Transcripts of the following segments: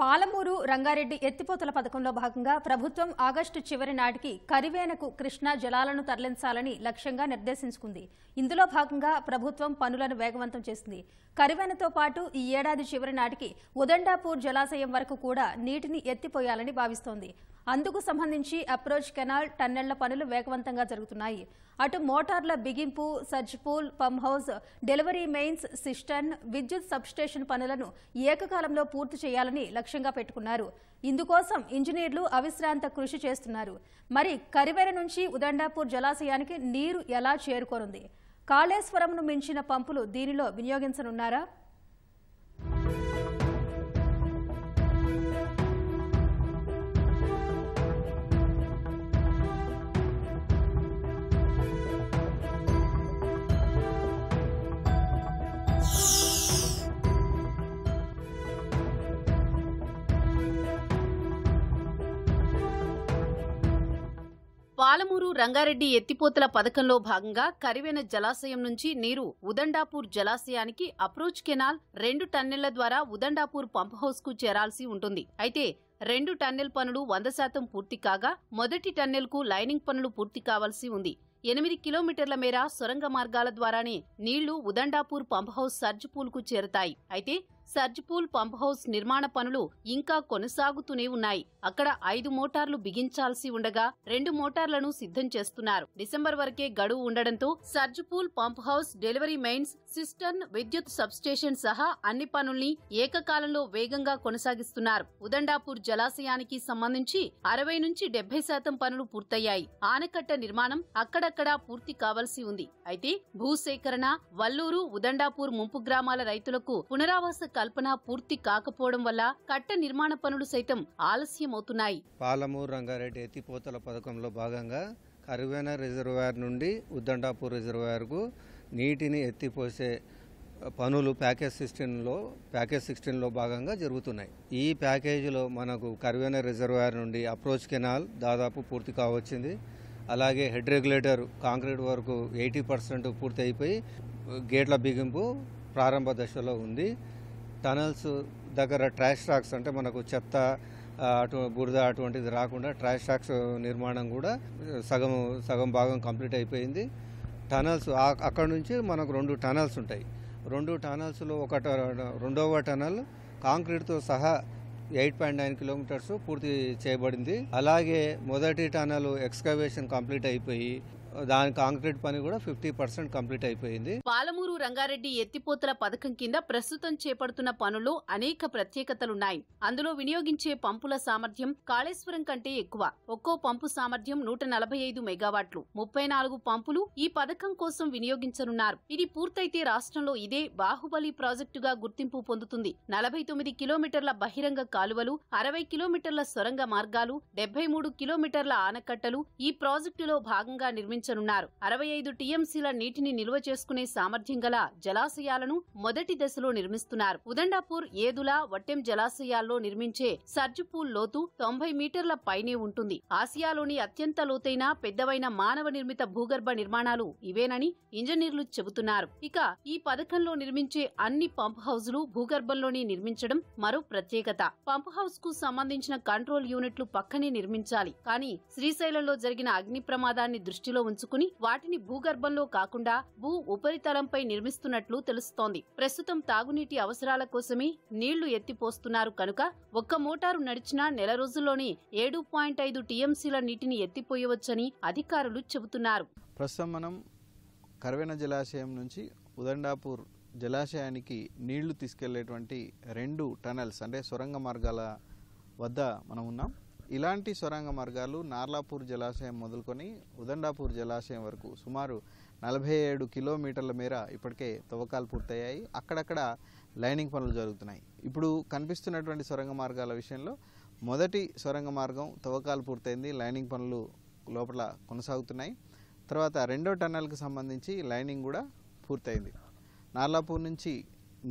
పాలమూరు రంగారెడ్డి ఎత్తిపోతల పథకంలో భాగంగా ప్రభుత్వం ఆగస్టు చివరి నాటికి కరివేనకు కృష్ణా జలాలను తరలించాలని లక్ష్యంగా నిర్దేశించుకుంది ఇందులో భాగంగా ప్రభుత్వం పనులను వేగవంతం చేసింది కరివేనతో పాటు ఈ ఏడాది చివరి నాటికి ఉదండాపూర్ జలాశయం వరకు కూడా నీటిని ఎత్తిపోయాలని భావిస్తోంది అందుకు సంబంధించి అప్రోచ్ కెనాల్ టన్నెళ్ల పనులు వేగవంతంగా జరుగుతున్నాయి అటు మోటార్ల బిగింపు surge pool pump house delivery mains cistern విద్యుత్ సబ్స్టేషన్ పనులను ఏకకాలంలో పూర్తి చేయాలని లక్ష్యంగా పెట్టుకున్నారు ఇందుకోసం ఇంజనీర్లు అవిశ్రాంత కృషి చేస్తున్నారు మరి కరివేర నుంచి ఉదండాపూర్ జలాశయానికి నీరు ఎలా చేరుకోనుంది కాళేశ్వరంను మించిన పంపులు దీనిలో వినియోగించనున్నారా పాలమూరు రంగారెడ్డి ఎత్తిపోతల పథకంలో భాగంగా కరివెన జలాశయం నుంచి నీరు ఉదండాపూర్ జలాశయానికి అప్రోచ్ కెనాల్ రెండు టన్నెళ్ల ద్వారా ఉదండాపూర్ పంప్ హౌస్ కు చేరాల్సి ఉంటుంది అయితే రెండు టన్నెల్ పనులు వంద శాతం పూర్తి కాగా మొదటి కు లైనింగ్ పనులు పూర్తి కావాల్సి ఉంది ఎనిమిది కిలోమీటర్ల మేర సొరంగ మార్గాల ద్వారానే నీళ్లు ఉదండాపూర్ పంప్ హౌస్ సర్జ్ పూల్కు చేరతాయి అయితే సర్జ్పూల్ పంప్ హౌస్ నిర్మాణ పనులు ఇంకా కొనసాగుతూనే ఉన్నాయి అక్కడ ఐదు మోటార్లు బిగించాల్సి ఉండగా రెండు మోటార్లను సిద్ధం చేస్తున్నారు డిసెంబర్ వరకే గడువు ఉండడంతో surge pool pump house delivery mains cistern విద్యుత్ సబ్స్టేషన్ సహా అన్ని పనుల్ని ఏకకాలంలో వేగంగా కొనసాగిస్తున్నారు ఉదండాపూర్ జలాశయానికి సంబంధించి అరవై నుంచి డెబ్బై శాతం పనులు పూర్తయ్యాయి ఆనకట్ట నిర్మాణం అక్కడక్కడా పూర్తి కావాల్సి ఉంది అయితే భూసేకరణ వల్లూరు ఉదండాపూర్ ముంపు గ్రామాల రైతులకు పునరావాస కల్పన పూర్తి కాకపోవడం వల్ల కట్ట నిర్మాణ పనులు సైతం ఆలస్యమవుతున్నాయి పాలమూరు రంగారెడ్డి ఎత్తిపోతల పథకంలో భాగంగా కరువేన రిజర్వాయర్ నుండి ఉద్దండాపూర్ రిజర్వాయర్కు నీటిని ఎత్తిపోసే పనులు ప్యాకేజ్ సిక్స్టీన్లో ప్యాకేజ్ సిక్స్టీన్లో భాగంగా జరుగుతున్నాయి ఈ ప్యాకేజీలో మనకు కరువేన రిజర్వాయర్ నుండి అప్రోచ్ కెనాల్ దాదాపు పూర్తి కావచ్చింది అలాగే హెడ్ రెగ్యులేటర్ కాంక్రీట్ వరకు ఎయిటీ పర్సెంట్ పూర్తి అయిపోయి గేట్ల బిగింపు ప్రారంభ దశలో ఉంది టనల్స్ దగ్గర ట్రాష్ రాక్స్ అంటే మనకు చెత్త అటు బురద అటువంటిది రాకుండా ట్రాష్ రాక్స్ నిర్మాణం కూడా సగం సగం భాగం కంప్లీట్ అయిపోయింది టనల్స్ అక్కడ నుంచి మనకు రెండు టనల్స్ ఉంటాయి రెండు టనల్స్లో ఒక రెండవ టనల్ కాంక్రీట్తో సహా ఎయిట్ పాయింట్ నైన్ కిలోమీటర్స్ పూర్తి చేయబడింది అలాగే మొదటి టనల్ ఎక్స్కవేషన్ కంప్లీట్ అయిపోయి దాని కాంక్రీట్ పని కూడా ఫిఫ్టీ పర్సెంట్ కంప్లీట్ అయిపోయింది పాలమూరు రంగారెడ్డి ఎత్తిపోతల పథకం కింద ప్రస్తుతం చేపడుతున్న పనుల్లో అనేక ప్రత్యేకతలున్నాయి అందులో వినియోగించే పంపుల సామర్థ్యం కాళేశ్వరం కంటే ఎక్కువ ఒక్కో పంపు సామర్థ్యం నూట నలభై ఐదు మెగావాట్లు ముప్పై నాలుగు పంపులు ఈ పథకం కోసం వినియోగించనున్నారు ఇది పూర్తయితే రాష్ట్రంలో ఇదే బాహుబలి ప్రాజెక్టుగా గుర్తింపు పొందుతుంది నలభై తొమ్మిది కిలోమీటర్ల బహిరంగ కాలువలు అరవై కిలోమీటర్ల సొరంగ మార్గాలు డెబ్బై మూడు కిలోమీటర్ల ఆనకట్టలు ఈ ప్రాజెక్టులో భాగంగా నిర్మించారు నిర్మించనున్నారు అరవై ఐదు టీఎంసీల నీటిని నిల్వ చేసుకునే సామర్థ్యం గల జలాశయాలను మొదటి దశలో నిర్మిస్తున్నారు ఉదండాపూర్ ఏదుల వట్టెం జలాశయాల్లో నిర్మించే సర్జుపూల్ లోతు తొంభై మీటర్ల పైనే ఉంటుంది ఆసియాలోని అత్యంత లోతైన పెద్దవైన మానవ నిర్మిత భూగర్భ నిర్మాణాలు ఇవేనని ఇంజనీర్లు చెబుతున్నారు ఇక ఈ పథకంలో నిర్మించే అన్ని పంప్ లు భూగర్భంలోనే నిర్మించడం మరో ప్రత్యేకత పంప్ హౌస్ కు సంబంధించిన కంట్రోల్ యూనిట్లు పక్కనే నిర్మించాలి కానీ శ్రీశైలంలో జరిగిన అగ్ని ప్రమాదాన్ని దృష్టిలో ఉంచుకుని వాటిని భూగర్భంలో కాకుండా భూ ఉపరితలంపై నిర్మిస్తున్నట్లు తెలుస్తోంది ప్రస్తుతం తాగునీటి అవసరాల కోసమే నీళ్లు ఎత్తిపోస్తున్నారు కనుక ఒక్క మోటారు నడిచినా నెల రోజుల్లోనే ఏడు పాయింట్ ఐదు టీఎంసీల నీటిని ఎత్తిపోయవచ్చని అధికారులు చెబుతున్నారు ప్రస్తుతం మనం కరవేన జలాశయం నుంచి ఉదండాపూర్ జలాశయానికి నీళ్లు తీసుకెళ్లేటువంటి రెండు టనల్స్ అంటే సొరంగ మార్గాల వద్ద మనం ఉన్నాం ఇలాంటి సొరంగ మార్గాలు నార్లాపూర్ జలాశయం మొదలుకొని ఉదండాపూర్ జలాశయం వరకు సుమారు నలభై ఏడు కిలోమీటర్ల మేర ఇప్పటికే తవ్వకాలు పూర్తయ్యాయి అక్కడక్కడ లైనింగ్ పనులు జరుగుతున్నాయి ఇప్పుడు కనిపిస్తున్నటువంటి సొరంగ మార్గాల విషయంలో మొదటి సొరంగ మార్గం తవ్వకాలు పూర్తయింది లైనింగ్ పనులు లోపల కొనసాగుతున్నాయి తర్వాత రెండో టన్నెల్కి సంబంధించి లైనింగ్ కూడా పూర్తయింది నార్లాపూర్ నుంచి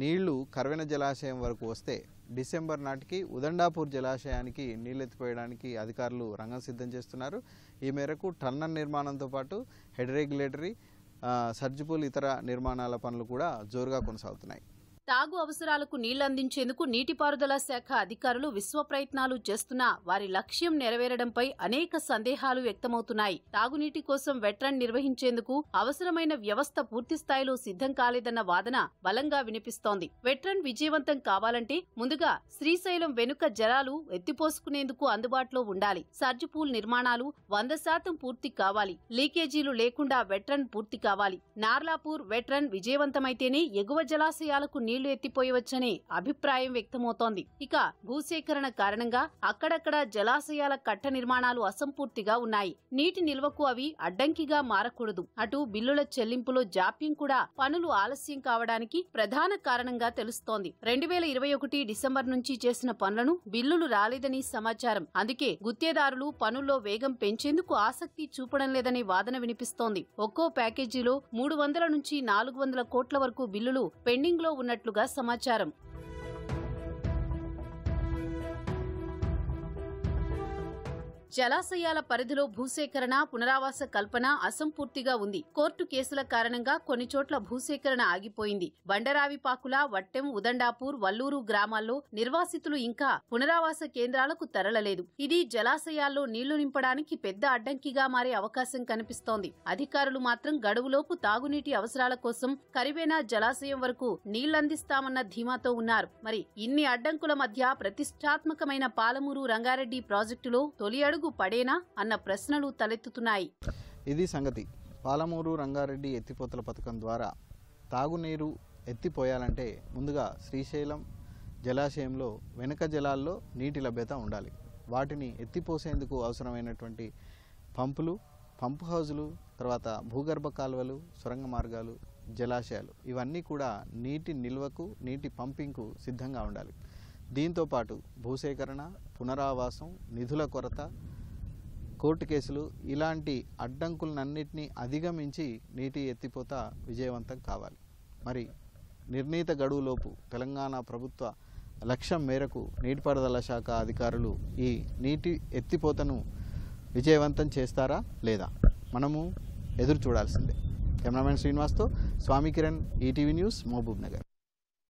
నీళ్లు కరవెన జలాశయం వరకు వస్తే డిసెంబర్ నాటికి ఉదండాపూర్ జలాశయానికి నీళ్ళెత్తిపోయడానికి అధికారులు రంగం సిద్ధం చేస్తున్నారు ఈ మేరకు టన్నర్ నిర్మాణంతో పాటు హెడ్ రెగ్యులేటరీ సర్జిపుల్ ఇతర నిర్మాణాల పనులు కూడా జోరుగా కొనసాగుతున్నాయి తాగు అవసరాలకు నీళ్లందించేందుకు నీటిపారుదల శాఖ అధికారులు విశ్వ ప్రయత్నాలు చేస్తున్నా వారి లక్ష్యం నెరవేరడంపై అనేక సందేహాలు వ్యక్తమవుతున్నాయి తాగునీటి కోసం వెట్రన్ నిర్వహించేందుకు అవసరమైన వ్యవస్థ పూర్తి స్థాయిలో సిద్ధం కాలేదన్న వాదన బలంగా వినిపిస్తోంది వెట్రన్ విజయవంతం కావాలంటే ముందుగా శ్రీశైలం వెనుక జలాలు ఎత్తిపోసుకునేందుకు అందుబాటులో ఉండాలి సర్జిపూల్ నిర్మాణాలు వంద శాతం పూర్తి కావాలి లీకేజీలు లేకుండా వెట్రన్ పూర్తి కావాలి నార్లాపూర్ వెట్రన్ విజయవంతమైతేనే ఎగువ జలాశయాలకు నీళ్లు నీళ్లు ఎత్తిపోయవచ్చని అభిప్రాయం వ్యక్తమవుతోంది ఇక భూసేకరణ కారణంగా అక్కడక్కడ జలాశయాల కట్ట నిర్మాణాలు అసంపూర్తిగా ఉన్నాయి నీటి నిల్వకు అవి అడ్డంకిగా మారకూడదు అటు బిల్లుల చెల్లింపులో జాప్యం కూడా పనులు ఆలస్యం కావడానికి ప్రధాన కారణంగా తెలుస్తోంది రెండు వేల ఇరవై ఒకటి డిసెంబర్ నుంచి చేసిన పనులను బిల్లులు రాలేదని సమాచారం అందుకే గుత్తేదారులు పనుల్లో వేగం పెంచేందుకు ఆసక్తి చూపడం లేదనే వాదన వినిపిస్తోంది ఒక్కో ప్యాకేజీలో మూడు వందల నుంచి నాలుగు వందల కోట్ల వరకు బిల్లులు పెండింగ్ లో ఉన్నట్టు చేసినట్లుగా సమాచారం జలాశయాల పరిధిలో భూసేకరణ పునరావాస కల్పన అసంపూర్తిగా ఉంది కోర్టు కేసుల కారణంగా కొన్ని చోట్ల భూసేకరణ ఆగిపోయింది బండరావిపాకుల వట్టెం ఉదండాపూర్ వల్లూరు గ్రామాల్లో నిర్వాసితులు ఇంకా పునరావాస కేంద్రాలకు తరలలేదు ఇది జలాశయాల్లో నీళ్లు నింపడానికి పెద్ద అడ్డంకిగా మారే అవకాశం కనిపిస్తోంది అధికారులు మాత్రం గడువులోపు తాగునీటి అవసరాల కోసం కరివేనా జలాశయం వరకు నీళ్లందిస్తామన్న ధీమాతో ఉన్నారు మరి ఇన్ని అడ్డంకుల మధ్య ప్రతిష్టాత్మకమైన పాలమూరు రంగారెడ్డి ప్రాజెక్టులో తొలి అడుగు అడుగు పడేనా అన్న ప్రశ్నలు తలెత్తుతున్నాయి ఇది సంగతి పాలమూరు రంగారెడ్డి ఎత్తిపోతల పథకం ద్వారా తాగునీరు ఎత్తిపోయాలంటే ముందుగా శ్రీశైలం జలాశయంలో వెనుక జలాల్లో నీటి లభ్యత ఉండాలి వాటిని ఎత్తిపోసేందుకు అవసరమైనటువంటి పంపులు పంప్ హౌజులు తర్వాత భూగర్భ కాలువలు సొరంగ మార్గాలు జలాశయాలు ఇవన్నీ కూడా నీటి నిల్వకు నీటి పంపింగ్కు సిద్ధంగా ఉండాలి దీంతోపాటు భూసేకరణ పునరావాసం నిధుల కొరత కోర్టు కేసులు ఇలాంటి అడ్డంకులన్నింటినీ అధిగమించి నీటి ఎత్తిపోత విజయవంతం కావాలి మరి నిర్ణీత గడువులోపు తెలంగాణ ప్రభుత్వ లక్ష్యం మేరకు నీటిపారుదల శాఖ అధికారులు ఈ నీటి ఎత్తిపోతను విజయవంతం చేస్తారా లేదా మనము ఎదురు చూడాల్సిందే కెమెరామెన్ శ్రీనివాస్తో స్వామి కిరణ్ ఈటీవీ న్యూస్ మహబూబ్ నగర్